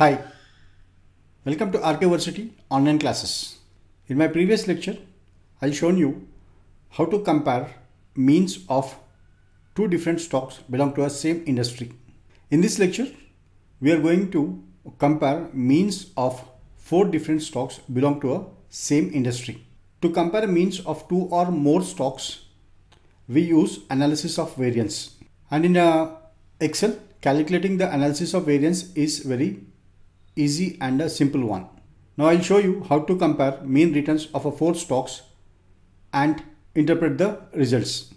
Hi, welcome to Archiversity online classes. In my previous lecture, I've shown you how to compare means of two different stocks belong to a same industry. In this lecture, we are going to compare means of four different stocks belong to a same industry. To compare means of two or more stocks, we use analysis of variance. And in uh, Excel, calculating the analysis of variance is very easy and a simple one. Now I'll show you how to compare mean returns of a four stocks and interpret the results.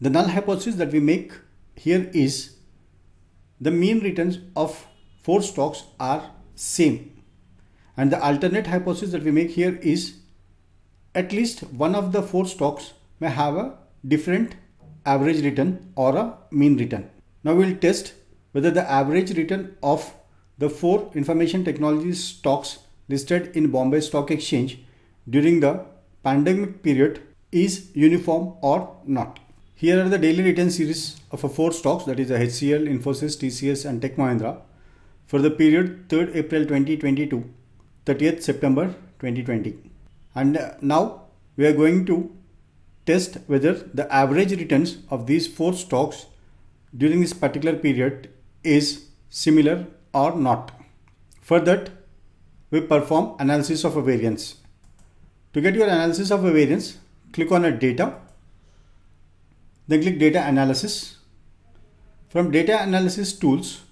The null hypothesis that we make here is the mean returns of four stocks are same and the alternate hypothesis that we make here is at least one of the four stocks may have a different average return or a mean return. Now we'll test whether the average return of the four information technology stocks listed in Bombay Stock Exchange during the pandemic period is uniform or not. Here are the daily return series of four stocks that is HCL, Infosys, TCS and Tech Mahindra for the period 3rd April 2022, 30th September 2020. And uh, now we are going to test whether the average returns of these four stocks during this particular period is similar or not. For that, we perform analysis of a variance. To get your analysis of a variance, click on a data, then click data analysis. From data analysis tools,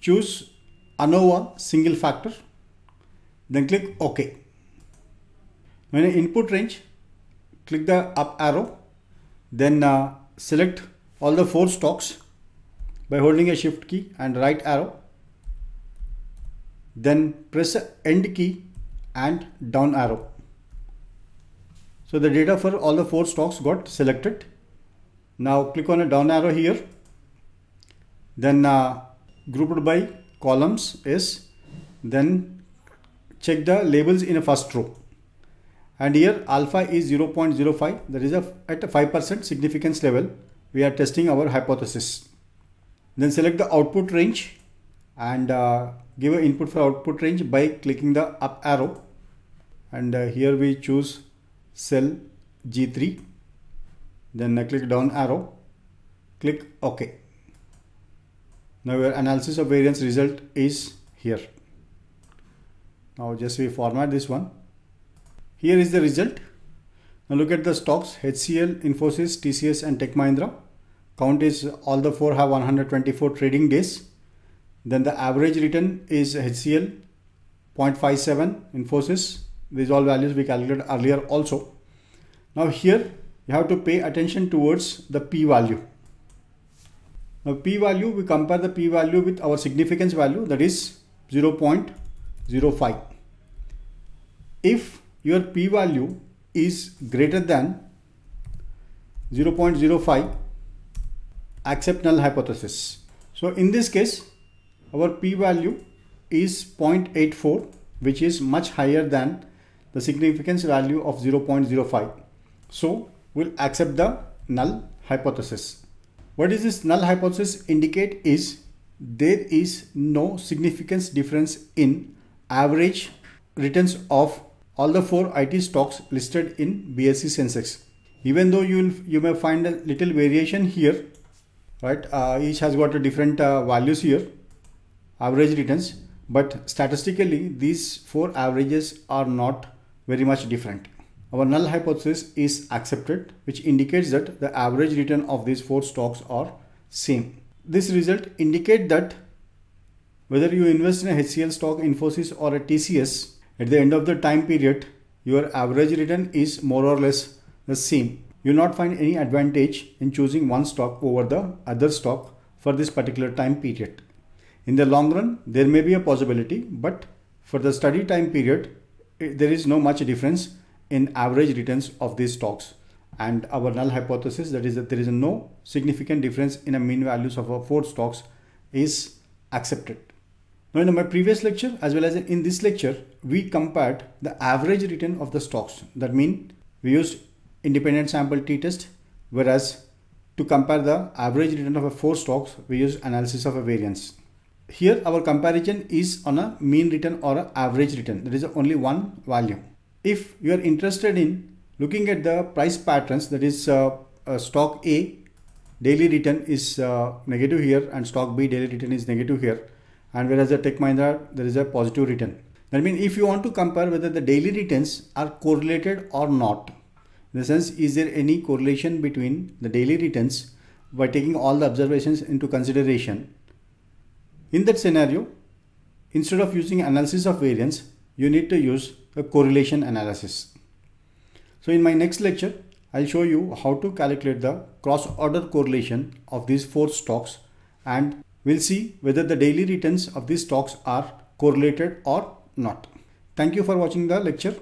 choose ANOVA single factor, then click OK. When input range, click the up arrow, then uh, select all the four stocks by holding a shift key and right arrow. Then press end key and down arrow. So the data for all the four stocks got selected. Now click on a down arrow here. Then uh, grouped by columns is then check the labels in a first row. And here alpha is 0.05 that is a, at a 5% significance level we are testing our hypothesis. Then select the output range and uh, give an input for output range by clicking the up arrow. And uh, here we choose cell G3. Then I uh, click down arrow, click OK. Now your analysis of variance result is here. Now just we format this one. Here is the result. Now look at the stocks HCL, Infosys, TCS and Tech Mahindra count is all the four have 124 trading days. Then the average return is HCL 0.57 Infosys. These all values we calculated earlier also. Now here you have to pay attention towards the p-value. Now p-value, we compare the p-value with our significance value that is 0.05. If your p-value is greater than 0.05, accept null hypothesis. So in this case, our p-value is 0.84, which is much higher than the significance value of 0.05. So we'll accept the null hypothesis. What does this null hypothesis indicate is there is no significance difference in average returns of all the four IT stocks listed in BSE Sensex. Even though you you may find a little variation here, right? Uh, each has got a different uh, values here, average returns, but statistically these four averages are not very much different. Our null hypothesis is accepted, which indicates that the average return of these four stocks are same. This result indicate that whether you invest in a HCL stock, Infosys or a TCS, at the end of the time period, your average return is more or less the same. You will not find any advantage in choosing one stock over the other stock for this particular time period. In the long run, there may be a possibility, but for the study time period, eh, there is no much difference in average returns of these stocks. And our null hypothesis that is that there is no significant difference in the mean values of our four stocks is accepted. Now in my previous lecture as well as in this lecture, we compared the average return of the stocks. That means we used independent sample t-test whereas to compare the average return of a four stocks we use analysis of a variance. Here our comparison is on a mean return or an average return there is only one value. If you are interested in looking at the price patterns that is uh, uh, stock A daily return is uh, negative here and stock B daily return is negative here and whereas the Tech mind there is a positive return. That means if you want to compare whether the daily returns are correlated or not in the sense, is there any correlation between the daily returns by taking all the observations into consideration? In that scenario, instead of using analysis of variance, you need to use a correlation analysis. So in my next lecture, I'll show you how to calculate the cross order correlation of these four stocks and we'll see whether the daily returns of these stocks are correlated or not. Thank you for watching the lecture.